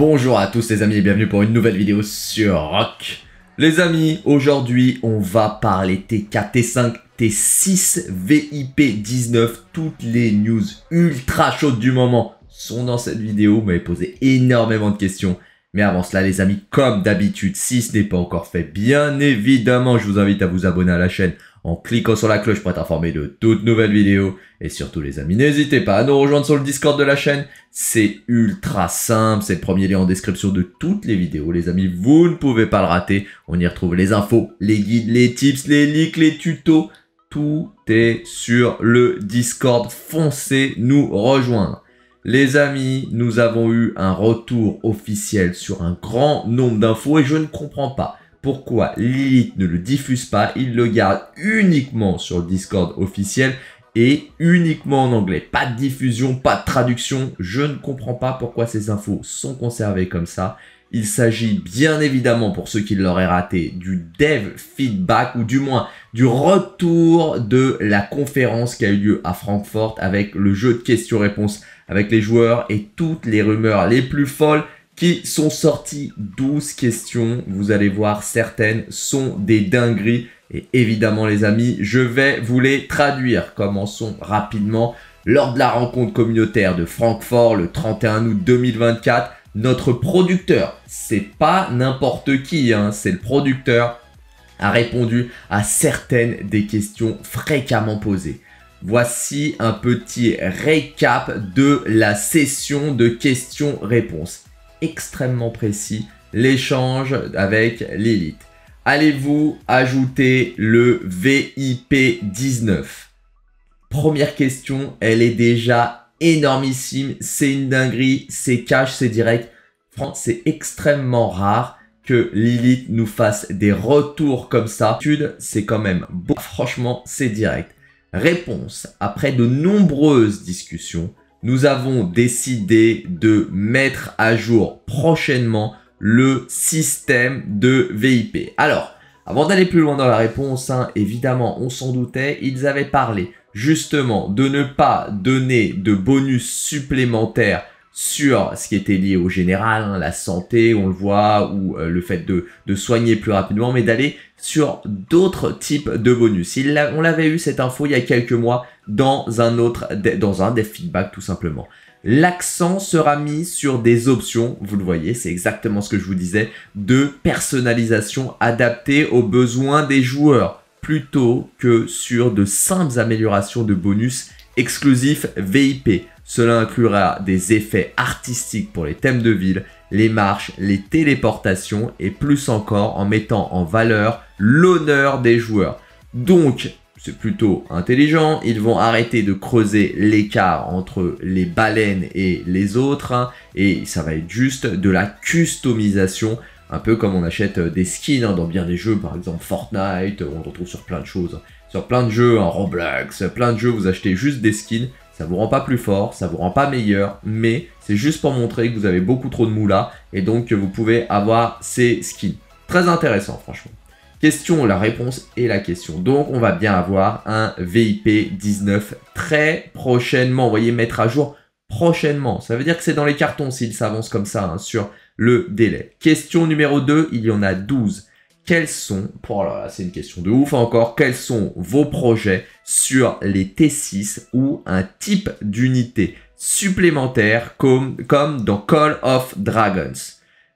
Bonjour à tous les amis et bienvenue pour une nouvelle vidéo sur Rock. Les amis, aujourd'hui on va parler T4, T5, T6, VIP 19, toutes les news ultra chaudes du moment sont dans cette vidéo, vous m'avez posé énormément de questions. Mais avant cela les amis, comme d'habitude, si ce n'est pas encore fait, bien évidemment je vous invite à vous abonner à la chaîne en cliquant sur la cloche pour être informé de toutes nouvelles vidéos. Et surtout les amis, n'hésitez pas à nous rejoindre sur le Discord de la chaîne c'est ultra simple, c'est le premier lien en description de toutes les vidéos, les amis, vous ne pouvez pas le rater. On y retrouve les infos, les guides, les tips, les leaks, les tutos. Tout est sur le Discord. Foncez nous rejoindre. Les amis, nous avons eu un retour officiel sur un grand nombre d'infos et je ne comprends pas pourquoi Lilith ne le diffuse pas. Il le garde uniquement sur le Discord officiel et uniquement en anglais. Pas de diffusion, pas de traduction. Je ne comprends pas pourquoi ces infos sont conservées comme ça. Il s'agit bien évidemment, pour ceux qui l'auraient raté, du dev feedback ou du moins du retour de la conférence qui a eu lieu à Francfort avec le jeu de questions-réponses avec les joueurs et toutes les rumeurs les plus folles qui sont sorties. 12 questions, vous allez voir, certaines sont des dingueries. Et évidemment, les amis, je vais vous les traduire. Commençons rapidement. Lors de la rencontre communautaire de Francfort le 31 août 2024, notre producteur, c'est pas n'importe qui, hein, c'est le producteur, a répondu à certaines des questions fréquemment posées. Voici un petit récap de la session de questions-réponses. Extrêmement précis, l'échange avec l'élite allez-vous ajouter le VIP 19 Première question, elle est déjà énormissime, c'est une dinguerie, c'est cash, c'est direct. C'est extrêmement rare que Lilith nous fasse des retours comme ça. C'est quand même beau. Franchement, c'est direct. Réponse. Après de nombreuses discussions, nous avons décidé de mettre à jour prochainement le système de VIP. Alors, avant d'aller plus loin dans la réponse, hein, évidemment, on s'en doutait, ils avaient parlé justement de ne pas donner de bonus supplémentaires sur ce qui était lié au général, hein, la santé, on le voit, ou euh, le fait de, soigner plus rapidement, mais d'aller sur d'autres types de bonus. on l'avait eu cette info il y a quelques mois dans un autre, dans un des feedbacks tout simplement. L'accent sera mis sur des options, vous le voyez, c'est exactement ce que je vous disais, de personnalisation adaptée aux besoins des joueurs, plutôt que sur de simples améliorations de bonus exclusifs VIP. Cela inclura des effets artistiques pour les thèmes de ville, les marches, les téléportations et plus encore en mettant en valeur l'honneur des joueurs. Donc, c'est plutôt intelligent, ils vont arrêter de creuser l'écart entre les baleines et les autres hein, et ça va être juste de la customisation un peu comme on achète euh, des skins hein, dans bien des jeux, par exemple Fortnite, euh, on retrouve sur plein de choses, sur plein de jeux, en hein, Roblox, plein de jeux, vous achetez juste des skins, ça vous rend pas plus fort, ça vous rend pas meilleur, mais c'est juste pour montrer que vous avez beaucoup trop de moula et donc que vous pouvez avoir ces skins. Très intéressant, franchement. Question, la réponse et la question. Donc, on va bien avoir un VIP 19 très prochainement. Vous voyez, mettre à jour prochainement. Ça veut dire que c'est dans les cartons s'il s'avance comme ça hein, sur le délai. Question numéro 2, il y en a 12 quels sont, pour là là, c'est une question de ouf encore, quels sont vos projets sur les T6 ou un type d'unité supplémentaire comme, dans Call of Dragons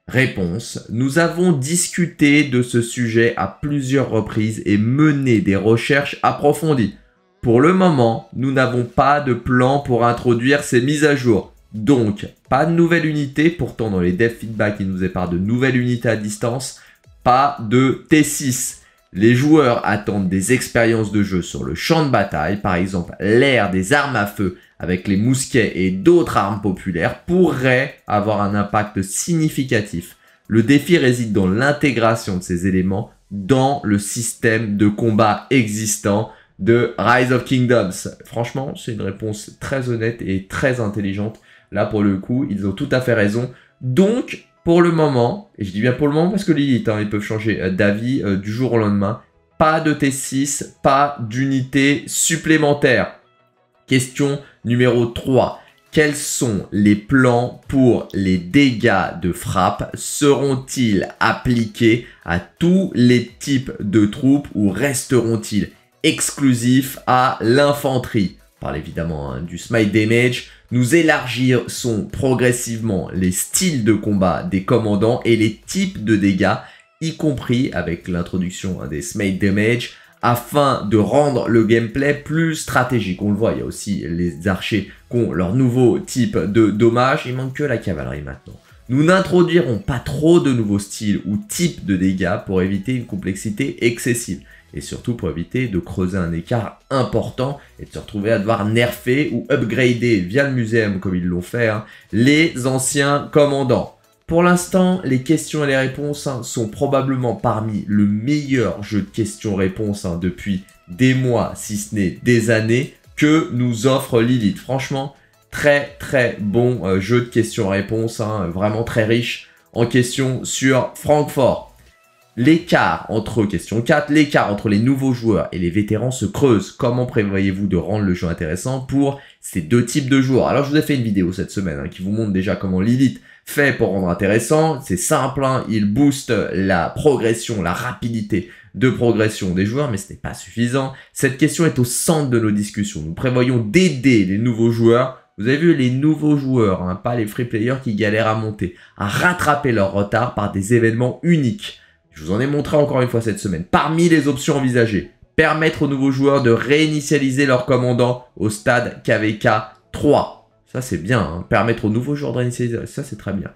Réponse, nous avons discuté de ce sujet à plusieurs reprises et mené des recherches approfondies. Pour le moment, nous n'avons pas de plan pour introduire ces mises à jour. Donc, pas de nouvelle unité, pourtant dans les dev feedback il nous est par de nouvelles unités à distance, pas de T6. Les joueurs attendent des expériences de jeu sur le champ de bataille, par exemple l'ère des armes à feu avec les mousquets et d'autres armes populaires pourrait avoir un impact significatif. Le défi réside dans l'intégration de ces éléments dans le système de combat existant de Rise of Kingdoms. Franchement, c'est une réponse très honnête et très intelligente. Là, pour le coup, ils ont tout à fait raison. Donc, pour le moment, et je dis bien pour le moment parce que les ils peuvent changer euh, d'avis euh, du jour au lendemain, pas de T6, pas d'unité supplémentaire. Question numéro 3. Quels sont les plans pour les dégâts de frappe Seront-ils appliqués à tous les types de troupes ou resteront-ils exclusifs à l'infanterie On parle évidemment hein, du smite damage, nous élargissons progressivement les styles de combat des commandants et les types de dégâts, y compris avec l'introduction hein, des smite damage, afin de rendre le gameplay plus stratégique. On le voit, il y a aussi les archers qui ont leur nouveau type de dommage. Il manque que la cavalerie maintenant. Nous n'introduirons pas trop de nouveaux styles ou types de dégâts pour éviter une complexité excessive et surtout pour éviter de creuser un écart important et de se retrouver à devoir nerfer ou upgrader via le muséum comme ils l'ont fait hein, les anciens commandants. Pour l'instant, les questions et les réponses hein, sont probablement parmi le meilleur jeu de questions-réponses hein, depuis des mois, si ce n'est des années, que nous offre Lilith. Franchement, très très bon euh, jeu de questions-réponses, vraiment très riche en questions sur Francfort. L'écart entre, question 4, l'écart entre les nouveaux joueurs et les vétérans se creuse. Comment prévoyez-vous de rendre le jeu intéressant pour ces deux types de joueurs Alors je vous ai fait une vidéo cette semaine hein, qui vous montre déjà comment Lilith fait pour rendre intéressant. C'est simple, hein, il booste la progression, la rapidité de progression des joueurs, mais ce n'est pas suffisant. Cette question est au centre de nos discussions. Nous prévoyons d'aider les nouveaux joueurs vous avez vu les nouveaux joueurs, hein, pas les free players qui galèrent à monter, à rattraper leur retard par des événements uniques. Je vous en ai montré encore une fois cette semaine. Parmi les options envisagées, permettre aux nouveaux joueurs de réinitialiser leur commandant au stade KVK 3. Ça c'est bien, hein. permettre aux nouveaux joueurs de réinitialiser, ça c'est très bien.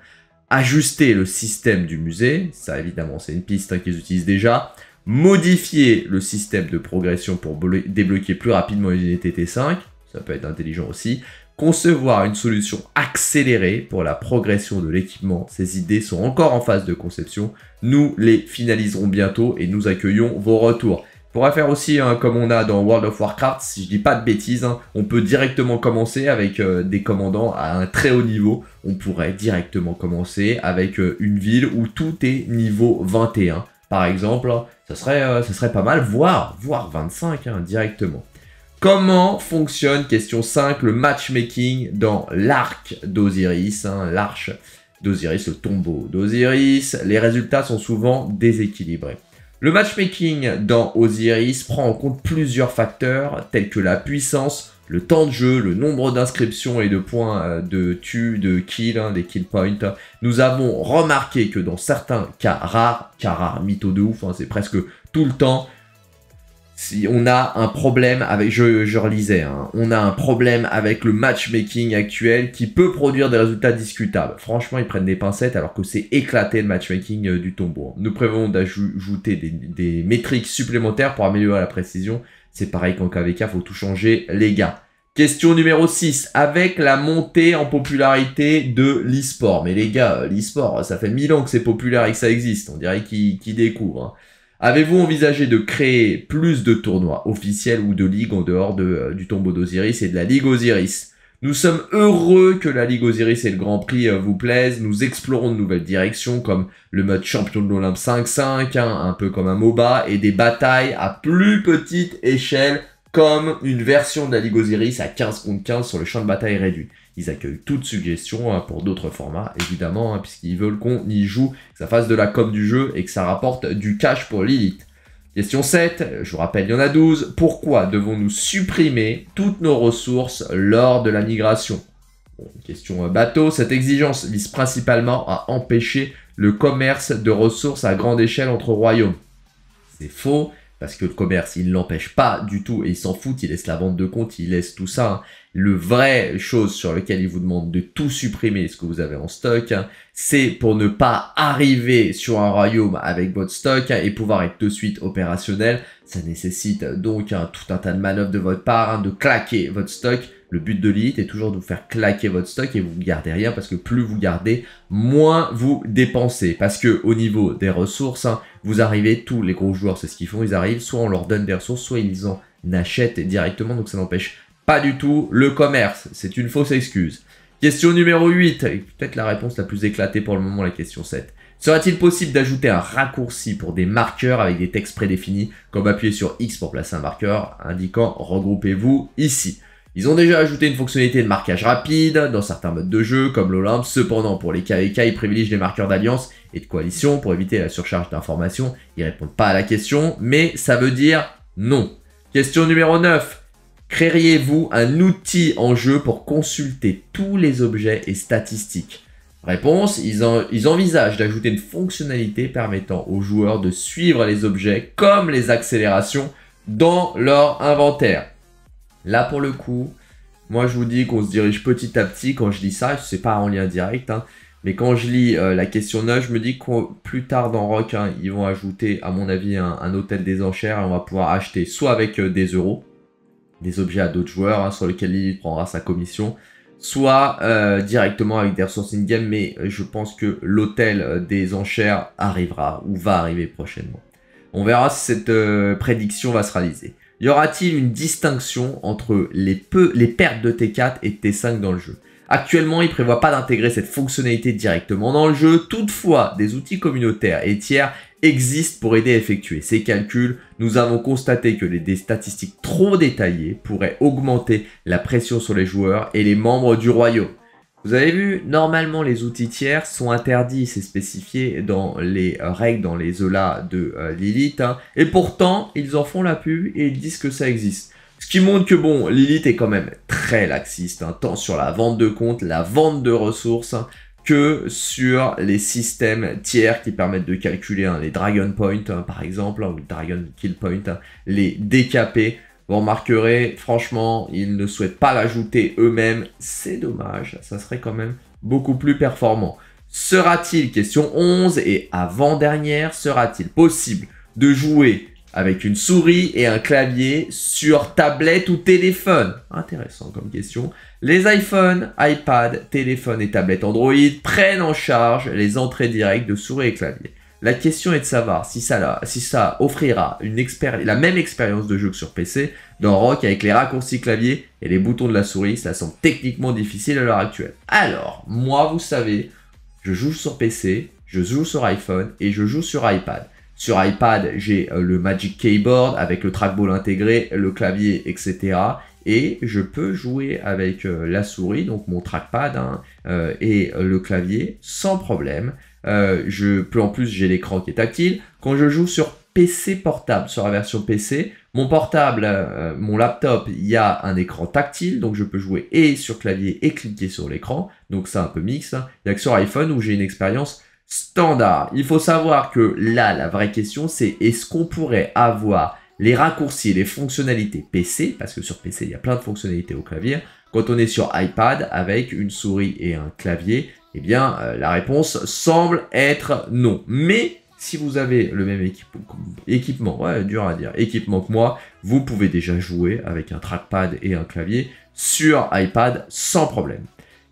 Ajuster le système du musée, ça évidemment c'est une piste hein, qu'ils utilisent déjà. Modifier le système de progression pour débloquer plus rapidement les unités T5, ça peut être intelligent aussi. Concevoir une solution accélérée pour la progression de l'équipement, ces idées sont encore en phase de conception. Nous les finaliserons bientôt et nous accueillons vos retours. On pourrait faire aussi hein, comme on a dans World of Warcraft, si je dis pas de bêtises, hein, on peut directement commencer avec euh, des commandants à un très haut niveau. On pourrait directement commencer avec euh, une ville où tout est niveau 21. Par exemple, ça serait, euh, serait pas mal, voire, voire 25 hein, directement. Comment fonctionne, question 5, le matchmaking dans l'arc d'Osiris, hein, l'arche d'Osiris, le tombeau d'Osiris Les résultats sont souvent déséquilibrés. Le matchmaking dans Osiris prend en compte plusieurs facteurs tels que la puissance, le temps de jeu, le nombre d'inscriptions et de points euh, de tu, de kill, hein, des kill points. Nous avons remarqué que dans certains cas rares, cas rares, mytho de ouf, hein, c'est presque tout le temps, si on a un problème avec, je, je relisais, hein. on a un problème avec le matchmaking actuel qui peut produire des résultats discutables. Franchement, ils prennent des pincettes alors que c'est éclaté le matchmaking euh, du tombeau. Hein. Nous prévoyons d'ajouter des, métriques supplémentaires pour améliorer la précision. C'est pareil qu'en KVK, faut tout changer, les gars. Question numéro 6. Avec la montée en popularité de l'e-sport. Mais les gars, euh, l'e-sport, ça fait mille ans que c'est populaire et que ça existe. On dirait qu'ils découvrent. Hein. Avez-vous envisagé de créer plus de tournois officiels ou de ligues en dehors euh, du tombeau d'Osiris et de la Ligue Osiris Nous sommes heureux que la Ligue Osiris et le Grand Prix euh, vous plaisent. Nous explorons de nouvelles directions comme le mode champion de l'Olympe 5-5, hein, un peu comme un MOBA, et des batailles à plus petite échelle comme une version de la Ligue Osiris à 15 contre 15 sur le champ de bataille réduit. Ils accueillent toute suggestion hein, pour d'autres formats, évidemment, hein, puisqu'ils veulent qu'on y joue, que ça fasse de la com du jeu et que ça rapporte du cash pour l'élite. Question 7, je vous rappelle, il y en a 12. Pourquoi devons-nous supprimer toutes nos ressources lors de la migration Question euh, bateau, cette exigence vise principalement à empêcher le commerce de ressources à grande échelle entre royaumes. C'est faux, parce que le commerce, il ne l'empêche pas du tout et il s'en fout, il laisse la vente de comptes, il laisse tout ça. Hein. Le vrai chose sur lequel il vous demande de tout supprimer ce que vous avez en stock, hein, c'est pour ne pas arriver sur un royaume avec votre stock hein, et pouvoir être de suite opérationnel. Ça nécessite euh, donc hein, tout un tas de manœuvres de votre part, de claquer votre stock. Le but de l'élite est toujours de vous faire claquer votre stock et vous ne gardez rien parce que plus vous gardez, moins vous dépensez. Parce que au niveau des ressources, vous arrivez, tous les gros joueurs, c'est ce qu'ils font, ils arrivent, soit on leur donne des ressources, soit ils en achètent directement, donc ça n'empêche pas du tout le commerce. C'est une fausse excuse. Question numéro 8, et peut-être la réponse la plus éclatée pour le moment, la question 7. Sera-t-il possible d'ajouter un raccourci pour des marqueurs avec des textes prédéfinis, comme appuyer sur X pour placer un marqueur indiquant regroupez-vous ici Ils ont déjà ajouté une fonctionnalité de marquage rapide dans certains modes de jeu, comme l'Olympe. Cependant, pour les KVK, ils privilégient les marqueurs d'alliance et de coalition pour éviter la surcharge d'informations. Ils répondent pas à la question, mais ça veut dire non. Question numéro 9. Créeriez-vous un outil en jeu pour consulter tous les objets et statistiques Réponse, ils, envisagent d'ajouter une fonctionnalité permettant aux joueurs de suivre les objets comme les accélérations dans leur inventaire. Là pour le coup, moi je vous dis qu'on se dirige petit à petit, quand je dis ça, c'est pas en lien direct, hein, mais quand je lis euh, la question 9, je me dis que plus tard dans Rock, ils vont ajouter à mon avis un, hôtel des enchères et on va pouvoir acheter soit avec euh, des euros, des objets à d'autres joueurs hein, sur lesquels il prendra sa commission. Soit euh, directement avec des ressources in-game, mais je pense que l'hôtel des enchères arrivera ou va arriver prochainement. On verra si cette euh, prédiction va se réaliser. Y aura-t-il une distinction entre les, peu, les pertes de T4 et T5 dans le jeu Actuellement, il ne prévoit pas d'intégrer cette fonctionnalité directement dans le jeu. Toutefois, des outils communautaires et tiers existent pour aider à effectuer ces calculs, nous avons constaté que les, des statistiques trop détaillées pourraient augmenter la pression sur les joueurs et les membres du royaume. Vous avez vu, normalement les outils tiers sont interdits, c'est spécifié dans les règles, dans les ZOLA e de euh, Lilith, hein. et pourtant ils en font la pub et ils disent que ça existe. Ce qui montre que bon, Lilith est quand même très laxiste, hein. tant sur la vente de comptes, la vente de ressources, hein sur les systèmes tiers qui permettent de calculer hein, les Dragon Point hein, par exemple, hein, ou Dragon Kill Point, les DKP. Vous remarquerez, franchement, ils ne souhaitent pas l'ajouter eux-mêmes. C'est dommage, ça serait quand même beaucoup plus performant. Sera-t-il, question 11 et avant-dernière, sera-t-il possible de jouer avec une souris et un clavier sur tablette ou téléphone Intéressant comme question. Les iPhones, iPad, téléphone et tablette Android prennent en charge les entrées directes de souris et clavier. La question est de savoir si ça, offrira la même expérience de jeu que sur PC dans Rock avec les raccourcis clavier et les boutons de la souris. Ça semble techniquement difficile à l'heure actuelle. Alors, moi, vous savez, je joue sur PC, je joue sur iPhone et je joue sur iPad. Sur iPad, j'ai euh, le Magic Keyboard avec le trackball intégré, le clavier, etc. Et je peux jouer avec euh, la souris, donc mon trackpad hein, euh, et le clavier sans problème. je peux en plus, j'ai l'écran qui est tactile. Quand je joue sur PC portable, sur la version PC, mon portable, mon laptop, il y a un écran tactile, donc je peux jouer et sur clavier et cliquer sur l'écran. Donc c'est un peu mix. Hein. Il a que sur iPhone où j'ai une expérience standard. Il faut savoir que là, la vraie question, c'est est-ce qu'on pourrait avoir les raccourcis, les fonctionnalités PC, parce que sur PC, il y a plein de fonctionnalités au clavier. Quand on est sur iPad avec une souris et un clavier, eh bien, euh, la réponse semble être non. Mais si vous avez le même équipement, ouais, dur à dire, équipement que moi, vous pouvez déjà jouer avec un trackpad et un clavier sur iPad sans problème.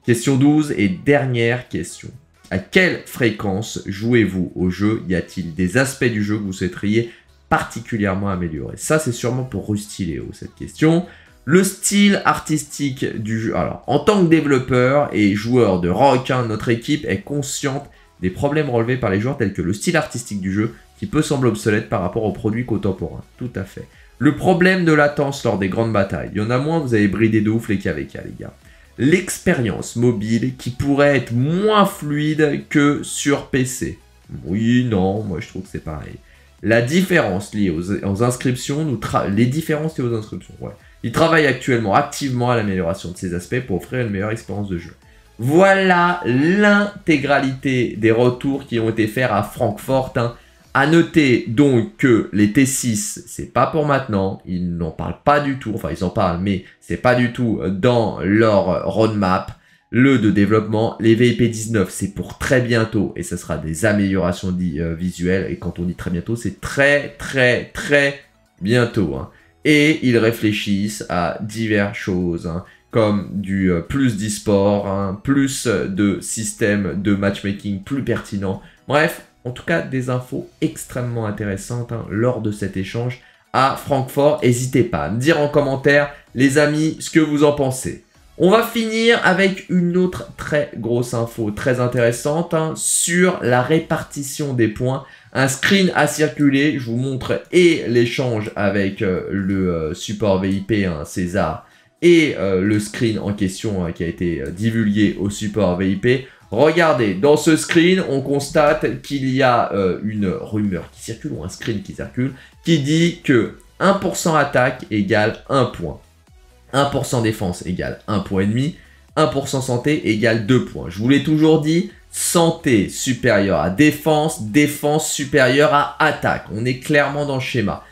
Question 12 et dernière question. À quelle fréquence jouez-vous au jeu Y a-t-il des aspects du jeu que vous souhaiteriez particulièrement améliorer Ça, c'est sûrement pour Léo, cette question. Le style artistique du jeu. Alors, en tant que développeur et joueur de rock, hein, notre équipe est consciente des problèmes relevés par les joueurs tels que le style artistique du jeu qui peut sembler obsolète par rapport aux produits contemporains. Tout à fait. Le problème de latence lors des grandes batailles. Il y en a moins, vous avez bridé de ouf les KVK, les gars l'expérience mobile qui pourrait être moins fluide que sur PC. Oui, non, moi je trouve que c'est pareil. La différence liée aux, inscriptions, les différences liées aux inscriptions, ouais. Il travaille actuellement activement à l'amélioration de ces aspects pour offrir une meilleure expérience de jeu. Voilà l'intégralité des retours qui ont été faits à Francfort. Hein. À noter donc que les T6, c'est pas pour maintenant, ils n'en parlent pas du tout, enfin ils en parlent, mais c'est pas du tout euh, dans leur roadmap. Le de développement, les VIP 19, c'est pour très bientôt et ce sera des améliorations euh, visuelles. Et quand on dit très bientôt, c'est très très très bientôt. Hein. Et ils réfléchissent à diverses choses. Hein, comme du euh, plus d'e-sport, hein, plus de systèmes de matchmaking plus pertinents. Bref, en tout cas des infos extrêmement intéressantes hein, lors de cet échange à Francfort. N'hésitez pas à me dire en commentaire, les amis, ce que vous en pensez. On va finir avec une autre très grosse info, très intéressante, hein, sur la répartition des points. Un screen a circulé, je vous montre et l'échange avec euh, le euh, support VIP hein, César et euh, le screen en question qui a été divulgué au support VIP. Regardez, dans ce screen, on constate qu'il y a euh, une rumeur qui circule ou un screen qui circule qui dit que 1% attaque égale 1 point. 1% défense égale 1 point et demi. 1% santé égale 2 points. Je vous l'ai toujours dit, santé supérieure à défense, défense supérieure à attaque. On est clairement dans le schéma.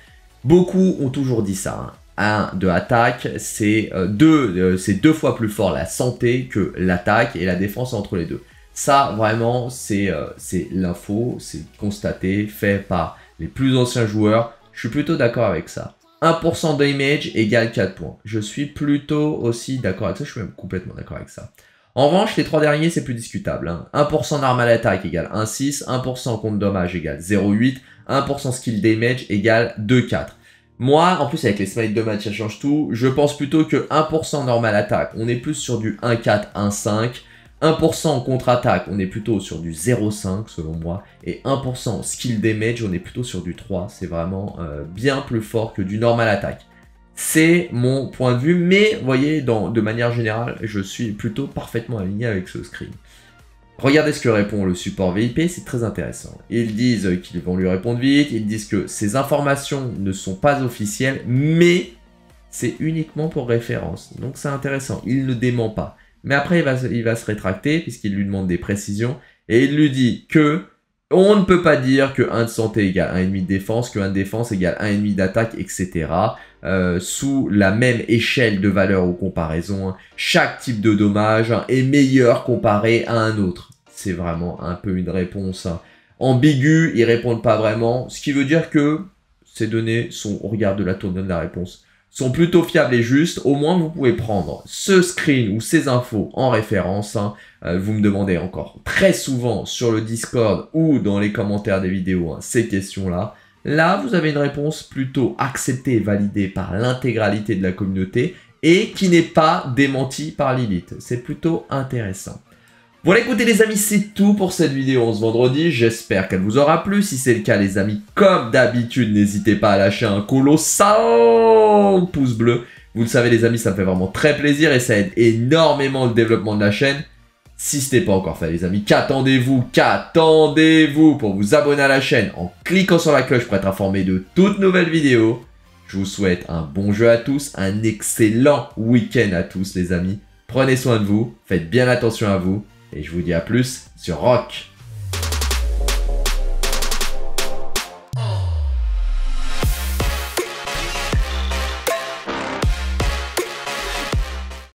Beaucoup ont toujours dit ça. Hein. 1 de attaque, c'est euh, deux, euh, deux fois plus fort la santé que l'attaque et la défense entre les deux. Ça, vraiment, c'est euh, l'info, c'est constaté, fait par les plus anciens joueurs. Je suis plutôt d'accord avec ça. 1% d'image égale 4 points. Je suis plutôt aussi d'accord avec ça, je suis même complètement d'accord avec ça. En revanche, les trois derniers, c'est plus discutable. 1% hein. d'arme à l'attaque égale 1,6, 1% compte dommage égale 0,8, 1% skill damage égale 2,4. Moi, en plus avec les smites de match, ça change tout. Je pense plutôt que 1% normal attaque, on est plus sur du 1-4, 1-5. 1% contre-attaque, on est plutôt sur du 0-5 selon moi. Et 1% skill damage, on est plutôt sur du 3. C'est vraiment euh, bien plus fort que du normal attaque. C'est mon point de vue, mais voyez, dans, de manière générale, je suis plutôt parfaitement aligné avec ce screen. Regardez ce que répond le support VIP, c'est très intéressant. Ils disent qu'ils vont lui répondre vite, ils disent que ces informations ne sont pas officielles, mais c'est uniquement pour référence. Donc c'est intéressant, il ne dément pas. Mais après, il va, se rétracter puisqu'il lui demande des précisions et il lui dit que on ne peut pas dire que 1 de santé égale 1,5 de défense, que 1 de défense égale 1,5 d'attaque, etc. Euh, sous la même échelle de valeur ou comparaison. Hein. Chaque type de dommage hein, est meilleur comparé à un autre. C'est vraiment un peu une réponse hein. ambiguë, ils répondent pas vraiment, ce qui veut dire que ces données sont, au regard de la tournure de la réponse, sont plutôt fiables et justes, au moins vous pouvez prendre ce screen ou ces infos en référence. Euh, vous me demandez encore très souvent sur le Discord ou dans les commentaires des vidéos ces questions-là. Là, vous avez une réponse plutôt acceptée et validée par l'intégralité de la communauté et qui n'est pas démentie par Lilith. C'est plutôt intéressant. Voilà, écoutez les amis, c'est tout pour cette vidéo ce vendredi. J'espère qu'elle vous aura plu. Si c'est le cas, les amis, comme d'habitude, n'hésitez pas à lâcher un colossal pouce bleu. Vous le savez, les amis, ça me fait vraiment très plaisir et ça aide énormément le développement de la chaîne. Si ce n'est pas encore fait, les amis, qu'attendez-vous Qu'attendez-vous pour vous abonner à la chaîne en cliquant sur la cloche pour être informé de toutes nouvelles vidéos Je vous souhaite un bon jeu à tous, un excellent week-end à tous, les amis. Prenez soin de vous, faites bien attention à vous, et je vous dis à plus sur Rock